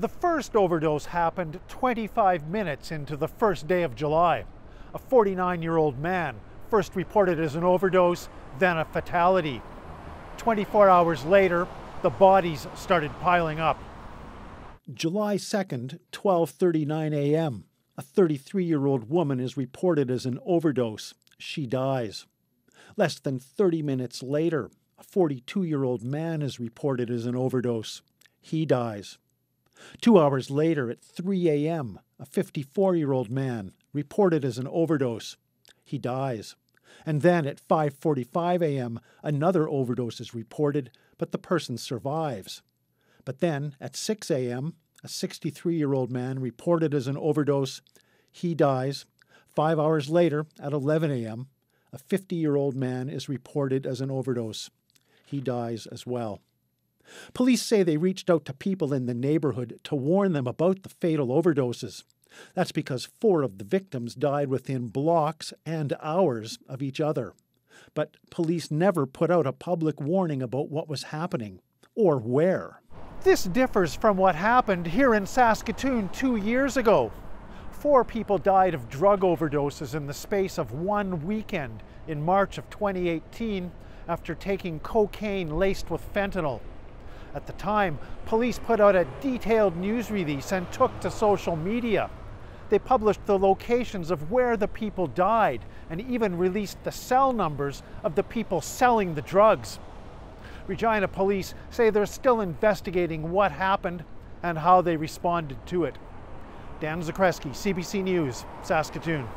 The first overdose happened 25 minutes into the first day of July. A 49-year-old man first reported as an overdose, then a fatality. 24 hours later, the bodies started piling up. July 2nd, 12:39 a.m. A 33-year-old woman is reported as an overdose. She dies. Less than 30 minutes later, a 42-year-old man is reported as an overdose. He dies. Two hours later, at 3 a.m., a 54 year old man reported as an overdose. He dies. And then at 5:45 a.m., another overdose is reported, but the person survives. But then at 6 a.m., a 63-year-old man reported as an overdose. He dies. 5 hours later at 11 a.m., a 50-year-old man is reported as an overdose. He dies as well. Police say they reached out to people in the neighborhood to warn them about the fatal overdoses. That's because four of the victims died within blocks and hours of each other. But police never put out a public warning about what was happening or where. This differs from what happened here in Saskatoon two years ago. Four people died of drug overdoses in the space of one weekend in March of 2018 after taking cocaine laced with fentanyl. At the time, police put out a detailed news release and took to social media. They published the locations of where the people died and even released the cell numbers of the people selling the drugs. Regina police say they're still investigating what happened and how they responded to it. Dan Zakreski, CBC News, Saskatoon.